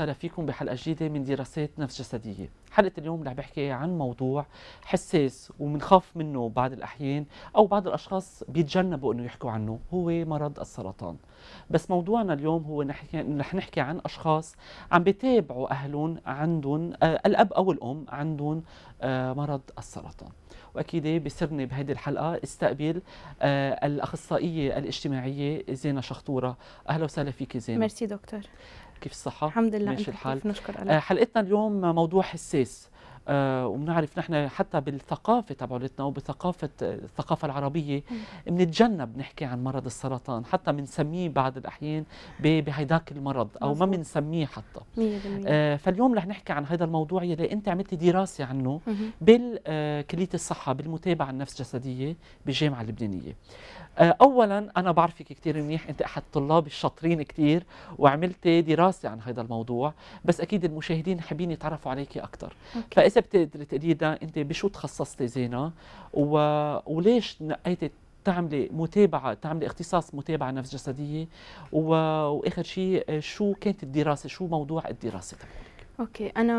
اهلا فيكم بحلقه جديده من دراسات نفس جسديه حلقه اليوم رح بحكي عن موضوع حساس ومنخاف منه بعض الاحيان او بعض الاشخاص بيتجنبوا انه يحكوا عنه هو مرض السرطان بس موضوعنا اليوم هو نحكي رح نحكي عن اشخاص عم بيتابعوا اهلهم عندهم آه، الاب او الام عندهم آه، مرض السرطان واكيد بسرني بهذه الحلقه استقبل آه، الاخصائيه الاجتماعيه زينه شخطوره اهلا وسهلا فيك زينه ميرسي دكتور كيف الصحة؟ الحمد لله ماشي الحال نشكر الله. آه، حلقتنا اليوم موضوع حساس آه، وبنعرف نحن حتى بالثقافه تبعولتنا وبثقافه الثقافه العربيه بنتجنب نحكي عن مرض السرطان حتى بنسميه بعض الاحيان بهيداك المرض او ما بنسميه حتى آه فاليوم رح نحكي عن هذا الموضوع يلي انت عملتي دراسه عنه بالكليه آه، الصحه بالمتابعه النفس جسديه بالجامعه اللبنانيه آه، اولا انا بعرفك كثير منيح انت احد الطلاب الشاطرين كثير وعملتي دراسه عن هذا الموضوع بس اكيد المشاهدين حابين يتعرفوا عليك اكثر فاذا اذا بتقدري تقولي لنا انت بشو تخصصتي زينه و... وليش نقيتي تعملي متابعه تعملي اختصاص متابعه نفس جسديه و... واخر شيء شو كانت الدراسه شو موضوع الدراسه تبعك اوكي انا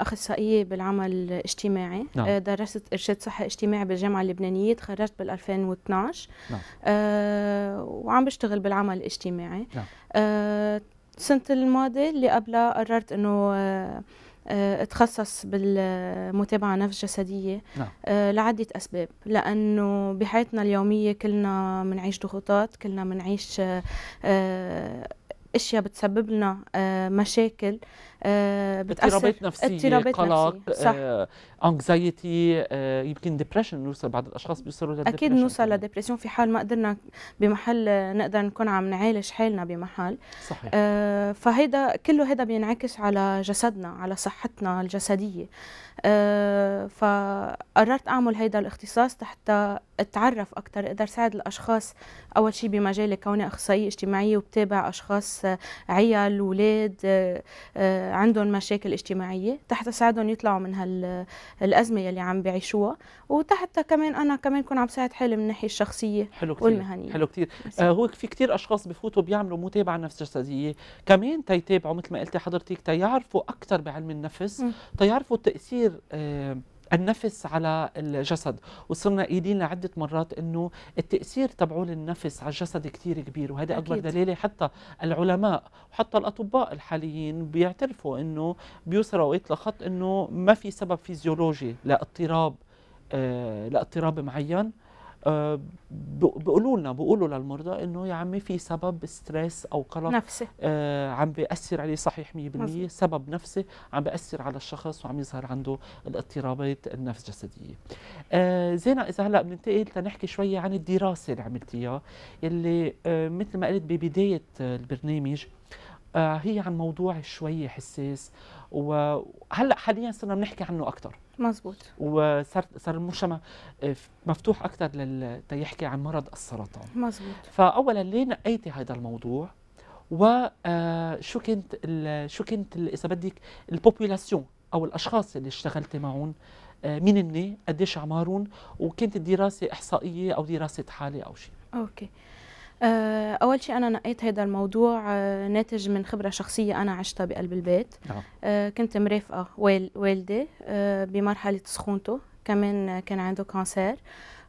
اخصائيه بالعمل الاجتماعي نعم. آه، درست ارشاد صحه اجتماعي بالجامعه اللبنانيه تخرجت بال 2012 نعم. أه وعم بشتغل بالعمل الاجتماعي نعم. أه السنه الماضيه اللي قبلها قررت انه أه آه، تخصص بالمتابعة نفس جسدية نعم. آه، لعدة أسباب لأنه بحياتنا اليومية كلنا منعيش ضغوطات كلنا منعيش آه، اشياء بتسبب لنا آه، مشاكل آه، بتاثر اضطرابات نفسيه قلق انكزايتي آه، يمكن ديبرشن نوصل بعض الاشخاص بيوصلوا للدبرشن اكيد نوصل لديبرشن في حال ما قدرنا بمحل نقدر نكون عم نعالج حالنا بمحل صحيح فهيدا كله هيدا بينعكس على جسدنا على صحتنا الجسديه ف قررت أعمل هيدا الاختصاص حتى أتعرف أكثر أقدر ساعد الأشخاص أول شيء بمجالي كوني أخصائية اجتماعية وبتابع أشخاص عيال اولاد آه، عندهم مشاكل اجتماعية تحت ساعدهم يطلعوا من هالأزمة يلي عم بيعيشوها وتحت كمان أنا كمان كون عم ساعد حالي من الناحية الشخصية حلو كتير والمهنية حلو كثير آه هو في كثير أشخاص بفوتوا بيعملوا متابعة نفس جسدية كمان تيتابعوا مثل ما قلتي حضرتك تيعرفوا أكثر بعلم النفس تيعرفوا تأثير آه النفس على على الجسد وصرنا قايلين لعده مرات انه التاثير تبعه النفس على الجسد كثير كبير وهذا اكبر دليل حتى العلماء وحتى الاطباء الحاليين بيعترفوا انه بيوصل اوقات لخط انه ما في سبب فيزيولوجي لاضطراب آه، لاضطراب معين آه، بيقولوا لنا بيقولوا للمرضى انه يا عمي في سبب ستريس او قلق نفسي آه عم بياثر عليه صحيح 100% سبب نفسي عم بياثر على الشخص وعم يظهر عنده الاضطرابات النفس جسديه آه زينا اذا هلا بننتقل لنحكي شويه عن الدراسه اللي عملتيها اللي آه مثل ما قلت ببدايه البرنامج آه هي عن موضوع شوي حساس وهلا حاليا صرنا بنحكي عنه اكثر مزبوط وصار صار المجتمع آه، مفتوح اكثر لل يحكي عن مرض السرطان مزبوط فاولا ليه نقيتي هذا الموضوع وشو كنت آه، شو كنت اذا بدك البوبولاسيون او الاشخاص اللي اشتغلتي معهم آه، مين هن قديش اعمارهم وكانت الدراسه احصائيه او دراسه حاله او شيء اوكي آه، اول شيء انا نقيت هذا الموضوع آه، ناتج من خبره شخصيه انا عشتها بقلب البيت نعم. آه، كنت مرافقه والدي بمرحله سخونته كمان كان عنده كانسير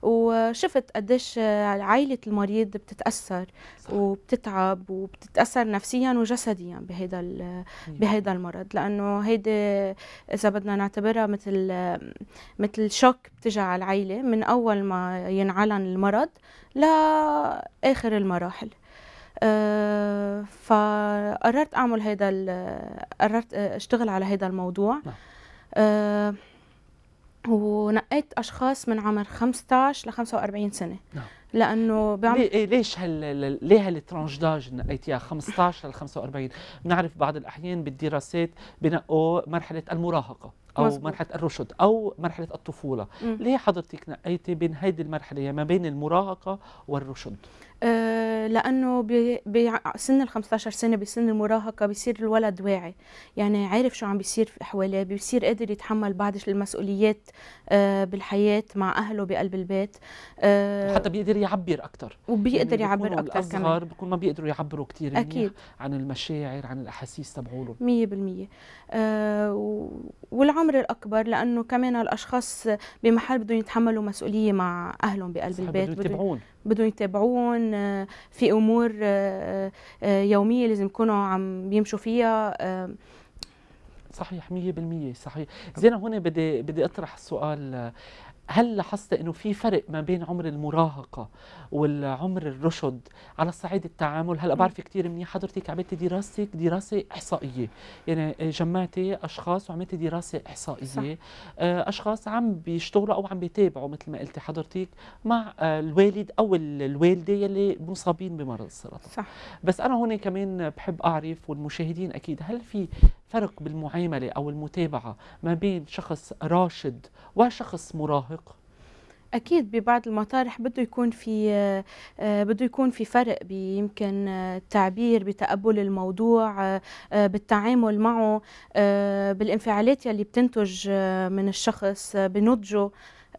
وشفت قديش عائلة المريض بتتأثر صح. وبتتعب وبتتأثر نفسيا وجسديا بهيدا بهيدا المرض لأنه هيدي إذا بدنا نعتبرها مثل مثل شوك بتجي على العائلة من أول ما ينعلن المرض لآخر المراحل أه فقررت أعمل هيدا قررت أشتغل على هيدا الموضوع نعم. أه ونقيت اشخاص من عمر 15 ل 45 سنه نعم لانه بعمر إيه، ليش هال ليه هالترانج داج نقيتيها 15 ل 45 بنعرف بعض الاحيان بالدراسات بنقوا مرحله المراهقه او مزبوط. مرحله الرشد او مرحله الطفوله م. ليه حضرتك نقيتي بين هيدي المرحله ما بين المراهقه والرشد آه، لانه بسن ال 15 سنه بسن المراهقه بيصير الولد واعي يعني عارف شو عم بيصير حواليه بيصير قادر يتحمل بعض المسؤوليات آه، بالحياه مع اهله بقلب البيت آه، حتى بيقدر يعبر اكثر وبيقدر يعني يعبر اكثر كمان بكون ما بيقدروا يعبروا كثير يعني اكيد عن المشاعر عن الاحاسيس تبعولهم 100% والعمر الاكبر لانه كمان الاشخاص بمحل بدهم يتحملوا مسؤوليه مع اهلهم بقلب البيت بدهم يتابعون بدهم يتابعوهم آه، في امور آه، آه، يوميه لازم يكونوا عم بيمشوا فيها صحيح 100% صحيح زين هون بدي بدي اطرح سؤال هل لاحظت انه في فرق ما بين عمر المراهقه والعمر الرشد على الصعيد التعامل هلا بعرف كثير منيح حضرتك عملتي دراستك دراسه احصائيه يعني آه، جمعتي اشخاص وعملتي دراسه احصائيه صح. آه، اشخاص عم بيشتغلوا او عم بيتابعوا مثل ما قلتي حضرتك مع آه، الوالد او الوالده يلي مصابين بمرض السرطان صح. بس انا هون كمان بحب اعرف والمشاهدين اكيد هل في فرق بالمعامله او المتابعه ما بين شخص راشد وشخص مراهق اكيد ببعض المطارح بده يكون في آه، آه، بده يكون في فرق يمكن آه، التعبير بتقبل الموضوع بالتعامل معه بالانفعالات يلي بتنتج من الشخص بنضجه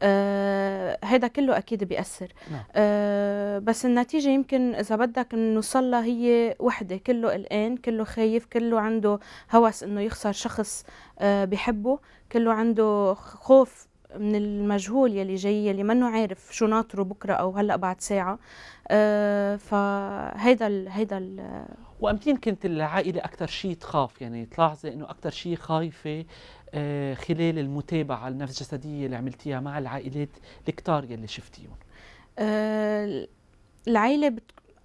آه، هيدا كله اكيد بياثر نعم. آه، بس النتيجه يمكن اذا بدك نوصل لها هي وحده كله قلقان كله خايف كله عنده هوس انه يخسر شخص آه، بحبه كله عنده خوف من المجهول يلي جاي يلي منه عارف شو ناطره بكره او هلا بعد ساعه أه فهيدا الـ هيدا ال وامتين كنت العائله اكثر شيء تخاف يعني تلاحظي انه اكثر شيء خايفه آه، خلال المتابعه النفس الجسدية اللي عملتيها مع العائلات الكتار يلي شفتيهم آه، العائله بت...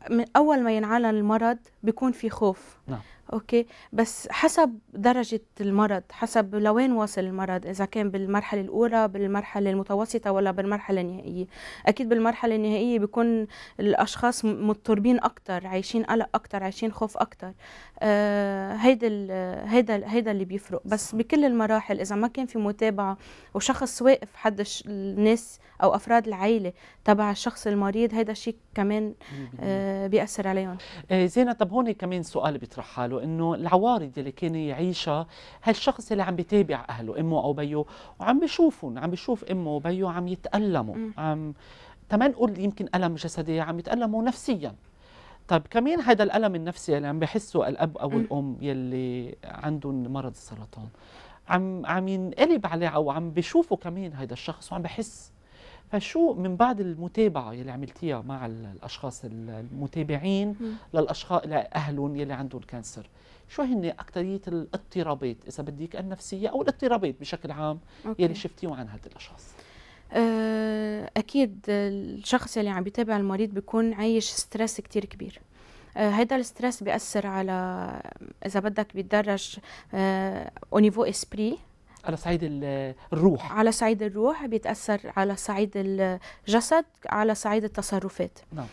من اول ما ينعلن المرض بيكون في خوف نعم. اوكي بس حسب درجة المرض حسب لوين واصل المرض اذا كان بالمرحلة الاولى بالمرحلة المتوسطة ولا بالمرحلة النهائية اكيد بالمرحلة النهائية بيكون الاشخاص مضطربين اكثر عايشين قلق اكثر عايشين خوف اكثر آه هيدا هيدا هيدا اللي بيفرق بس بكل المراحل اذا ما كان في متابعة وشخص واقف حد الناس او افراد العائلة تبع الشخص المريض هيدا الشيء كمان آه بيأثر عليهم آه، زينة طب هون كمان سؤال بيطرح حاله باله انه العوارض اللي كان يعيشها هالشخص اللي عم بيتابع اهله امه او بيه وعم بشوفهم عم بشوف امه وبيه عم يتالموا عم تما نقول يمكن الم جسدي عم يتالموا نفسيا طيب كمان هذا الالم النفسي اللي عم بحسه الاب او م. الام يلي عندهم مرض السرطان عم عم ينقلب عليه او عم بشوفه كمان هذا الشخص وعم بحس فشو من بعد المتابعة يلي عملتيها مع الأشخاص المتابعين للأشخاص لأهلهم يلي عندهم كانسر شو هن أكترية الاضطرابات إذا بدك النفسية أو الاضطرابات بشكل عام أوكي. يلي شفتيهم عن هاد الأشخاص آه، أكيد الشخص يلي عم بيتابع المريض بيكون عايش ستريس كتير كبير هذا آه، الستريس بيأثر على إذا بدك بيتدرج أونيفو آه، إسبري على صعيد الروح على صعيد الروح بيتاثر على صعيد الجسد على صعيد التصرفات نعم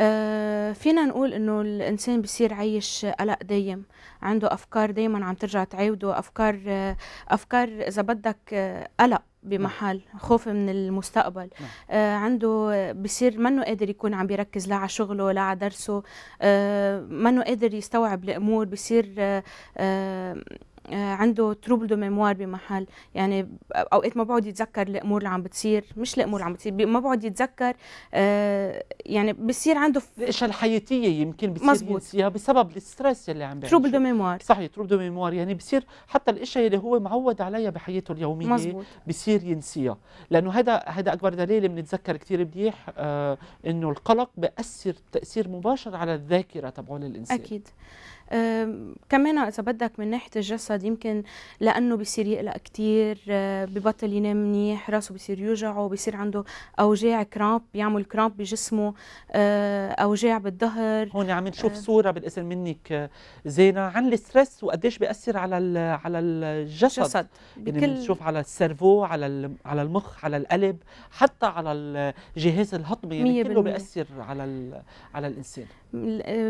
آه فينا نقول انه الانسان بصير عايش قلق دايم عنده افكار دايما عم ترجع تعاوده افكار آه افكار اذا بدك آه قلق بمحل نعم. خوف من المستقبل نعم. آه عنده بصير منه قادر يكون عم بيركز لا على شغله لا على درسه آه منه قادر يستوعب الامور بصير آه, آه، آه، عنده تروبل دو ميموار بمحل يعني اوقات ما بقعد يتذكر الامور اللي عم بتصير مش الامور اللي عم بتصير ما بقعد يتذكر آه، يعني بصير عنده الاشياء الحياتيه يمكن بصير مزبوط. ينسيها بسبب الستريس اللي عم بيعيشه تروبل دو ميموار صحيح تروبل دو ميموار يعني بصير حتى الاشياء اللي هو معود عليها بحياته اليوميه مزبوط. بصير ينسيها لانه هذا هذا اكبر دليل بنتذكر كثير منيح آه انه القلق بأثر تاثير مباشر على الذاكره تبعون الانسان اكيد كمان اذا بدك من ناحيه الجسد يمكن لانه بصير يقلق كثير أه، ببطل ينام منيح راسه بصير يوجعه بصير عنده اوجاع كرامب بيعمل كرامب بجسمه أه، اوجاع بالظهر هون عم نشوف أه. صوره بالاسم منك زينه عن الستريس وقديش بياثر على على الجسد جسد. يعني بكل يعني بنشوف على السيرفو على على المخ على القلب حتى على الجهاز الهضمي يعني كله بياثر على على الانسان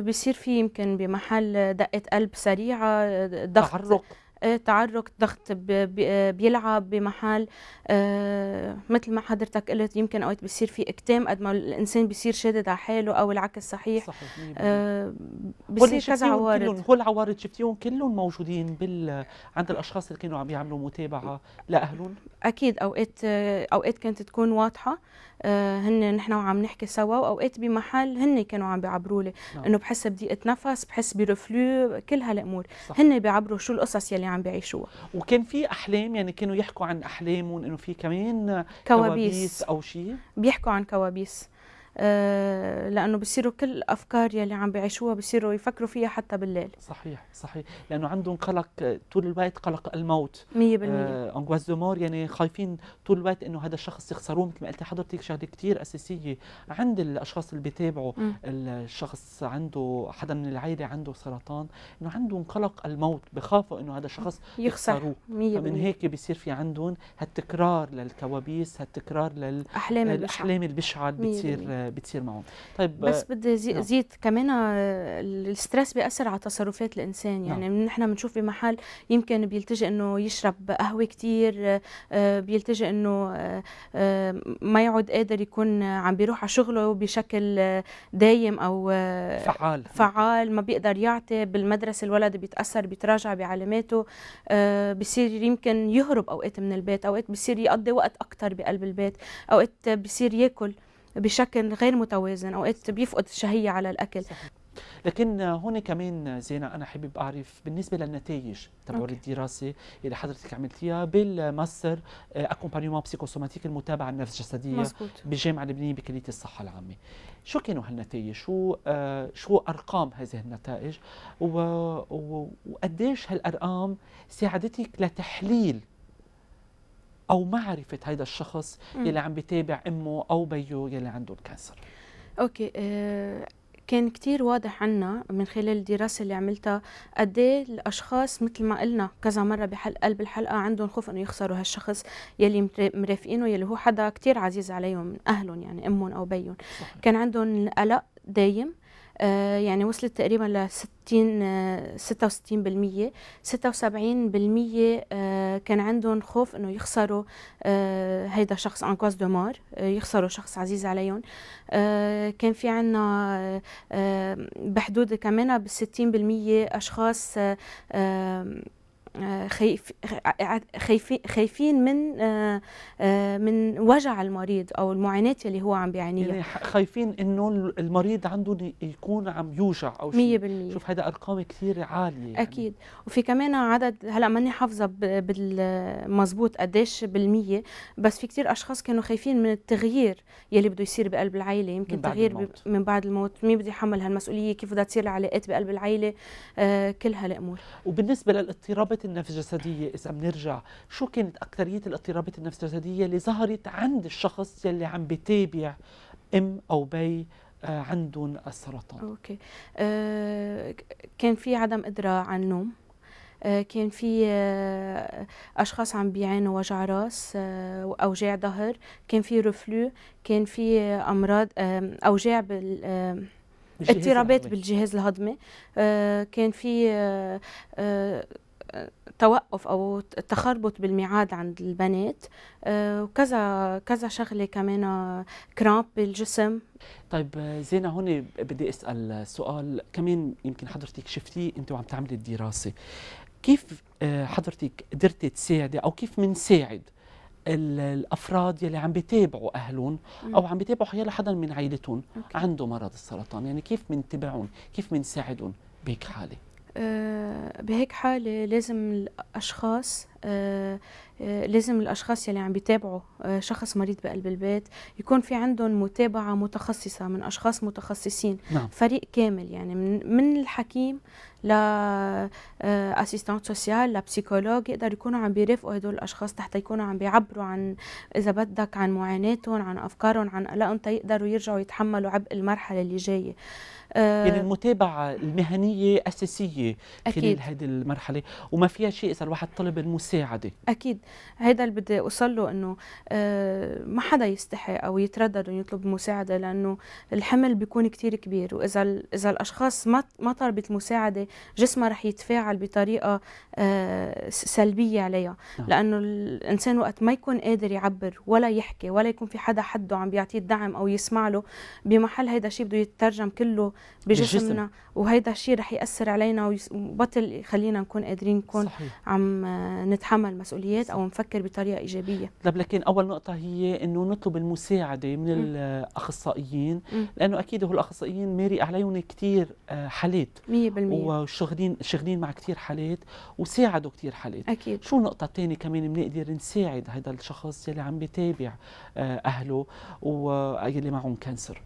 بصير في يمكن بمحل دقه قلب سريعه ضغط آه، تعرق ضغط آه، بيلعب بمحل آه، مثل ما حضرتك قلت يمكن اوقات بصير في اكتام قد ما الانسان بصير شادد على حاله او العكس صحيح صحيح بصير كذا عوارض كلهم هول العوارض شفتيهم كلهم موجودين بال عند الاشخاص اللي كانوا عم يعملوا متابعه لاهلهم اكيد اوقات اوقات كانت تكون واضحه هن نحن وعم نحكي سوا واوقات بمحل هن كانوا عم بيعبروا لي نعم. انه بحس بضيقه نفس بحس برفلو كل هالامور هن بيعبروا شو القصص يلي يعني عم بيعيشوها وكان في احلام يعني كانوا يحكوا عن احلامهم انه في كمان كوابيس, كوابيس او شيء بيحكوا عن كوابيس آه، لانه بصيروا كل الافكار يلي عم بيعيشوها بصيروا يفكروا فيها حتى بالليل صحيح صحيح لانه عندهم قلق آه، طول الوقت قلق الموت 100% انغواز دو مور يعني خايفين طول الوقت انه هذا الشخص يخسروه مثل ما قلتي حضرتك شغله كثير اساسيه عند الاشخاص اللي بيتابعوا الشخص عنده حدا من العائله عنده سرطان انه عندهم قلق الموت بخافوا انه هذا الشخص يخسروه فمن هيك بيصير في عندهم هالتكرار للكوابيس هالتكرار البشعه الاحلام البشعه بتصير بتصير معهم طيب بس آه، بدي زي نعم. زيد كمان آه، الستريس بياثر على تصرفات الانسان يعني نعم. نحن بنشوف بمحل يمكن بيلتجئ انه يشرب قهوه كثير آه، بيلتجئ انه ما يعد قادر يكون عم بيروح على شغله بشكل دايم او فعال فعال ما بيقدر يعطي بالمدرسه الولد بيتاثر بيتراجع بعلاماته بصير يمكن يهرب اوقات من البيت اوقات بصير يقضي وقت اكثر بقلب البيت اوقات بصير ياكل بشكل غير متوازن اوقات بيفقد الشهيه على الاكل صحيح. لكن هون كمان زينة أنا حابب أعرف بالنسبة للنتائج تبع الدراسة اللي حضرتك عملتيها بالماستر أكومبانيومون آه، بسيكوسوماتيك المتابعة النفس الجسدية مزبوط. بالجامعة اللبنانية بكلية الصحة العامة شو كانوا هالنتائج شو آه، شو أرقام هذه النتائج وقديش هالأرقام ساعدتك لتحليل او معرفه هذا الشخص اللي عم بتابع امه او بيه يلي عنده الكانسر اوكي أه كان كتير واضح عنا من خلال الدراسة اللي عملتها قد إيه الأشخاص مثل ما قلنا كذا مرة بحلقة قلب الحلقة عندهم خوف إنه يخسروا هالشخص يلي مرافقينه يلي هو حدا كتير عزيز عليهم من أهلهم يعني أمهم أو بيهم كان عندهم قلق دايم آه، يعني وصلت تقريبا ل 60 66% 76% كان عندهم خوف انه يخسروا آه، هيدا شخص انكواز دو مار آه، يخسروا شخص عزيز عليهم كان في عنا بحدود كمان بال 60% اشخاص خايف خايفين من من وجع المريض او المعاناه اللي هو عم بيعانيها يعني خايفين انه المريض عنده يكون عم يوجع او شيء 100% شوف هذا ارقام كثير عاليه يعني. اكيد وفي كمان عدد هلا ماني حافظه بالمضبوط قديش بالميه بس في كثير اشخاص كانوا خايفين من التغيير يلي بده يصير بقلب العائله يمكن من تغيير الموت. من بعد الموت مين بده يحمل هالمسؤوليه كيف بدها تصير العلاقات بقلب العائله كل هالامور وبالنسبه للاضطرابات النفس الجسديه اذا بنرجع شو كانت اكثريه الاضطرابات النفس الجسديه اللي ظهرت عند الشخص يلي عم بتابع ام او بي آه، عندهم السرطان اوكي أه كان في عدم قدرة عن النوم آه، كان في آه، اشخاص عم بيعانوا وجع راس اوجاع ظهر كان في رفلو كان في امراض اوجاع بال اضطرابات بالجهاز الهضمي كان في توقف او تخربط بالميعاد عند البنات آه، وكذا كذا شغله كمان كرامب آه، بالجسم طيب آه، زينة هون بدي اسال سؤال كمان يمكن حضرتك شفتيه انت وعم تعملي الدراسه كيف حضرتك قدرتي تساعدي او كيف منساعد الافراد يلي عم بيتابعوا اهلهم او عم بيتابعوا حيال حدا من عائلتهم عنده مرض السرطان يعني كيف منتبعهم كيف منساعدهم بهيك حاله آه، بهيك حالة لازم الأشخاص آه، آه، لازم الأشخاص يلي عم بيتابعوا شخص مريض بقلب البيت يكون في عندهم متابعة متخصصة من أشخاص متخصصين نعم. فريق كامل يعني من, من الحكيم لأسيستانت سوسيال لبسيكولوج يقدر يكونوا عم بيرافقوا هدول الأشخاص تحت يكونوا عم بيعبروا عن إذا بدك عن معاناتهم عن أفكارهم عن قلقهم تيقدروا يرجعوا يتحملوا عبء المرحلة اللي جاية آه، يعني المتابعه المهنيه اساسيه أكيد. خلال هذه المرحله وما فيها شيء اذا الواحد طلب المساعده اكيد هذا اللي بدي اوصل له انه آه، ما حدا يستحي او يتردد انه يطلب مساعده لانه الحمل بيكون كثير كبير واذا اذا الاشخاص ما ما طلبت المساعدة جسمها رح يتفاعل بطريقه آه، سلبيه عليها نعم. لانه الانسان وقت ما يكون قادر يعبر ولا يحكي ولا يكون في حدا حده عم بيعطيه الدعم او يسمع له بمحل هذا الشيء بده يترجم كله بجسمنا وهيدا الشيء رح ياثر علينا وبطل يخلينا نكون قادرين نكون صحيح. عم آه، نتحمل مسؤوليات او نفكر بطريقه ايجابيه طب لكن اول نقطه هي انه نطلب المساعده من م. الاخصائيين م. لانه اكيد هو الاخصائيين ماري عليهم كثير آه، حالات 100% وشغلين شغلين مع كثير حالات وساعدوا كثير حالات اكيد شو النقطه الثانيه كمان بنقدر نساعد هذا الشخص اللي عم بيتابع آه، اهله واللي معهم كانسر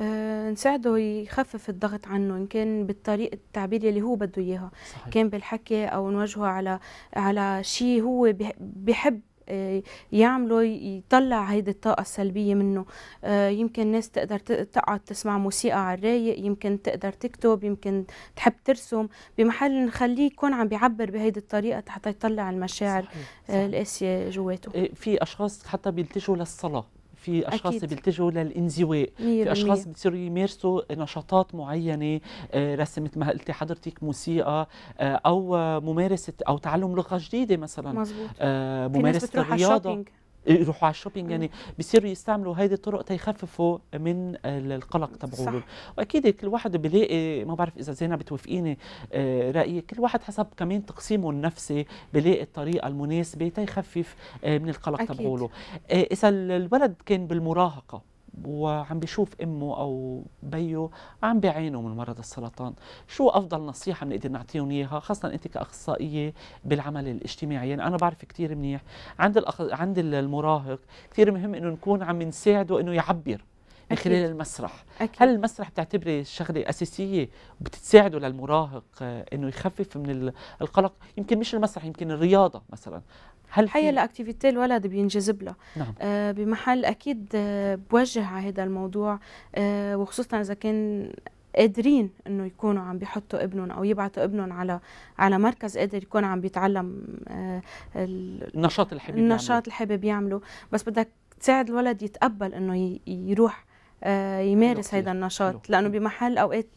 آه، نساعده يخفف الضغط عنه ان كان بالطريقه التعبير اللي هو بده اياها كان بالحكي او نوجهه على على شيء هو بحب آه، يعملوا يطلع هيدي الطاقة السلبية منه آه، يمكن ناس تقدر تقعد تسمع موسيقى على الرايق يمكن تقدر تكتب يمكن تحب ترسم بمحل نخليه يكون عم بيعبر بهيدي الطريقة حتى يطلع المشاعر صحيح. القاسية جواته إيه، في أشخاص حتى بيلتجوا للصلاة في اشخاص أكيد. بيلتجوا للانزواء في اشخاص بيصيروا يمارسوا نشاطات معينه آه، رسم مثل ما قلتي حضرتك موسيقى آه، او ممارسه او تعلم لغه جديده مثلا مزبوط. آه، ممارسه الرياضه يروحوا على الشوبينج يعني بيصيروا يستعملوا هيدي الطرق تيخففوا من القلق تبعولهم واكيد كل واحد بيلاقي ما بعرف اذا زينب بتوافقيني آه، رايي كل واحد حسب كمان تقسيمه النفسي بيلاقي الطريقه المناسبه تيخفف آه، من القلق تبعوله آه، اذا الولد كان بالمراهقه وعم بيشوف امه او بيه عم بيعانوا من مرض السرطان شو افضل نصيحه بنقدر نعطيهم اياها خاصه انت كاخصائيه بالعمل الاجتماعي يعني انا بعرف كثير منيح عند الأخ... عند المراهق كثير مهم انه نكون عم نساعده انه يعبر من خلال المسرح أكيد. هل المسرح بتعتبري شغله اساسيه بتساعده للمراهق آه، انه يخفف من القلق يمكن مش المسرح يمكن الرياضه مثلا هل هي الاكتيفيتي الولد بينجذب لها نعم. آه بمحل اكيد آه بوجه على هذا الموضوع آه وخصوصا اذا كان قادرين انه يكونوا عم بيحطوا ابنهم او يبعثوا ابنهم على على مركز قادر يكون عم بيتعلم آه النشاط الحابب النشاط حابب يعمله بس بدك تساعد الولد يتقبل انه يروح آه يمارس هذا النشاط لانه بمحل اوقات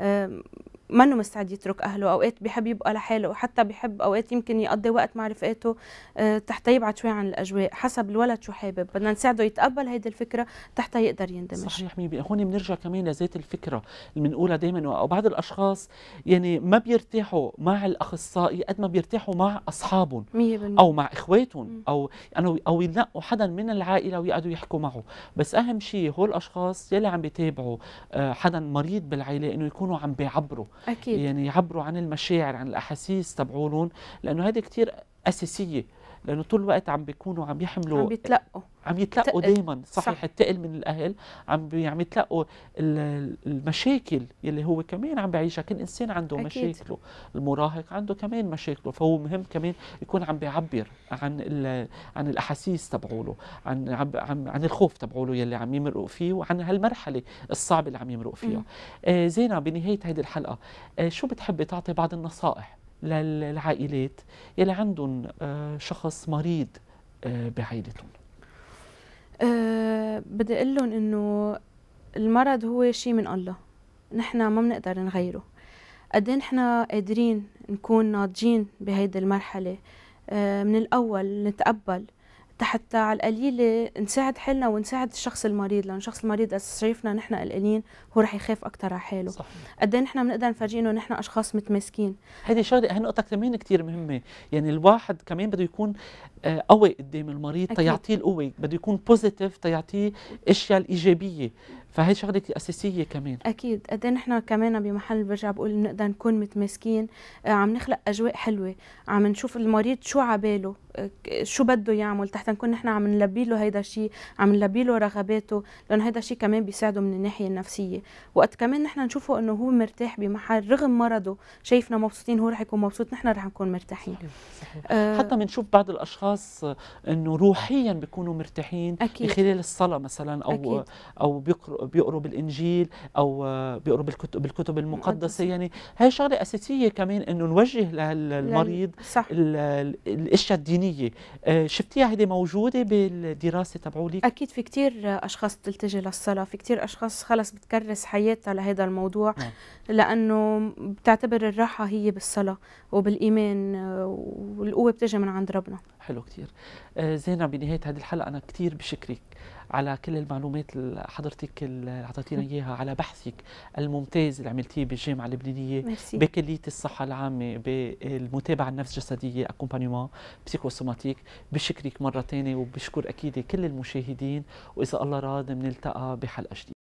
آه منه مستعد يترك اهله اوقات بحب يبقى لحاله وحتى بحب اوقات يمكن يقضي وقت مع رفقاته آه، تحت يبعد شوي عن الاجواء حسب الولد شو حابب بدنا نساعده يتقبل هيدي الفكره تحت يقدر يندمج صحيح 100% هون بنرجع كمان لذات الفكره اللي بنقولها دائما وبعض الاشخاص يعني ما بيرتاحوا مع الاخصائي قد ما بيرتاحوا مع اصحابهم 100% او مع اخواتهم او او يعني او ينقوا حدا من العائله ويقعدوا يحكوا معه بس اهم شيء هول الاشخاص يلي عم بيتابعوا آه، حدا مريض بالعائله انه يكونوا عم بيعبروا أكيد. يعني يعبروا عن المشاعر عن الأحاسيس تبعولهم لأنه هذه كتير أساسية لانه طول الوقت عم بيكونوا عم يحملوا عم بيتلقوا عم يتلقوا دائما صحيح صح. التقل من الاهل عم بي عم يتلقوا المشاكل يلي هو كمان عم بيعيشها كل انسان عنده أكيد. مشاكله المراهق عنده كمان مشاكله فهو مهم كمان يكون عم بيعبر عن عن الاحاسيس تبعوله عن عن عن الخوف تبعوله يلي عم يمرقوا فيه وعن هالمرحله الصعبه اللي عم يمرقوا فيها آه زينه بنهايه هذه الحلقه آه شو بتحبي تعطي بعض النصائح للعائلات اللي عندهم آه، شخص مريض آه، بعائلتهم أه بدي اقول لهم انه المرض هو شيء من الله نحن ما بنقدر نغيره قد إيه نحن قادرين نكون ناضجين بهيدي المرحله أه من الاول نتقبل حتى على القليله نساعد حالنا ونساعد الشخص المريض لانه الشخص المريض اذا شايفنا نحن قلقانين هو رح يخاف اكثر على حاله قد ايه نحن بنقدر نفرجيه انه نحن اشخاص متماسكين هذه شغله هي نقطه كمان كثير مهمه يعني الواحد كمان بده يكون آه، قوي قدام المريض تيعطيه القوه بده يكون بوزيتيف تيعطيه الاشياء الايجابيه فهي شغلة أساسية كمان أكيد قد إيه نحن كمان بمحل برجع بقول بنقدر نكون متماسكين آه، عم نخلق أجواء حلوة عم نشوف المريض شو عباله آه، شو بده يعمل تحت نكون نحن عم نلبي له هيدا الشيء عم نلبي له رغباته لأنه هيدا الشيء كمان بيساعده من الناحية النفسية وقت كمان نحن نشوفه إنه هو مرتاح بمحل رغم مرضه شايفنا مبسوطين هو رح يكون مبسوط نحن رح نكون مرتاحين صحيح. صحيح. أه حتى بنشوف بعض الأشخاص إنه روحيا بيكونوا مرتاحين أكيد. خلال الصلاة مثلا أو أكيد. أو بيقرأ بيقروا بالانجيل او بيقروا بالكتب, بالكتب المقدسه يعني هي شغله اساسيه كمان انه نوجه للمريض الاشياء الدينيه آه، شفتيها هيدي موجوده بالدراسه تبعولك اكيد في كثير اشخاص بتلتجي للصلاه في كثير اشخاص خلص بتكرس حياتها لهذا الموضوع نعم. لانه بتعتبر الراحه هي بالصلاه وبالايمان آه، والقوه بتجي من عند ربنا حلو كثير آه، زينب بنهايه هذه الحلقه انا كثير بشكرك على كل المعلومات اللي حضرتك اللي اعطيتينا اياها على بحثك الممتاز اللي عملتيه بالجامعه اللبنانيه بكليه الصحه العامه بالمتابعه النفس جسديه اكومبانيمون بسيكوسوماتيك بشكرك مره ثانيه وبشكر اكيد كل المشاهدين واذا الله راد بنلتقى بحلقه جديده